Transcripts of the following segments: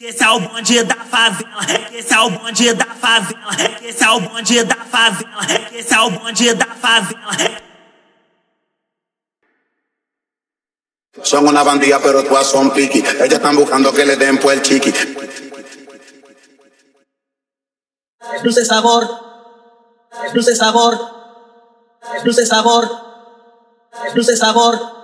Esse é o bonde da favela, esse é o bonde da favela, esse é o bonde da favela, esse é o de da favela. Son una bandida, pero todas son piqui. Ellas están buscando que le den por el chiqui. Dulce sabor, dulce sabor, dulce sabor, dulce sabor.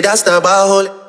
That's the snap, I